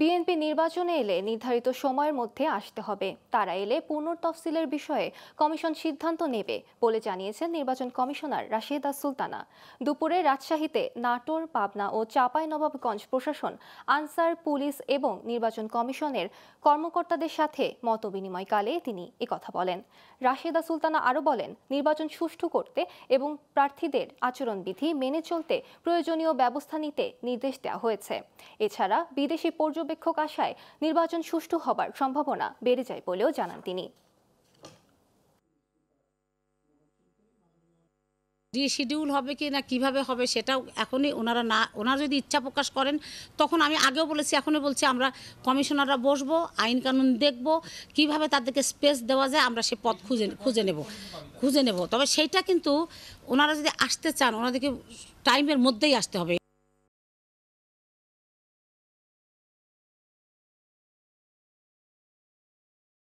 BNP নির্বাচনে এলে নির্ধারিত সময়ের মধ্যে আসতে হবে তারা এলে পূর্ণ তফসিলের বিষয়ে কমিশন সিদ্ধান্ত নেবে বলে জানিয়েছেন নির্বাচন কমিশনার রাশিদা সুলতানা দুপুরে রাজশাহীতে নাটোর পাবনা ও নবাবগঞ্জ প্রশাসন আনসার পুলিশ এবং নির্বাচন কমিশনের কর্মকর্তাদের সাথে মত বিনিময়কালে তিনি একথা বলেন রাশেদা সুলতানা আরও বলেন নির্বাচন সুষ্ঠু করতে এবং প্রার্থীদের আচরণবিধি মেনে চলতে প্রয়োজনীয় ব্যবস্থা নিতে নির্দেশ দেওয়া হয়েছে এছাড়া বিদেশি পর্যটন পর্যবেক্ষক আশায় নির্বাচন সুষ্ঠু হবার সম্ভাবনা বেড়ে যায় বলেও জানান তিনি রিশিডিউল হবে কি না কিভাবে হবে সেটাও এখনই ওনারা না ওনারা যদি ইচ্ছা প্রকাশ করেন তখন আমি আগেও বলেছি এখনও বলছি আমরা কমিশনাররা বসবো আইন কানুন দেখব কিভাবে তাদেরকে স্পেস দেওয়া যায় আমরা সে পথ খুঁজে খুঁজে নেব খুঁজে নেব তবে সেইটা কিন্তু ওনারা যদি আসতে চান ওনাদেরকে টাইমের মধ্যেই আসতে হবে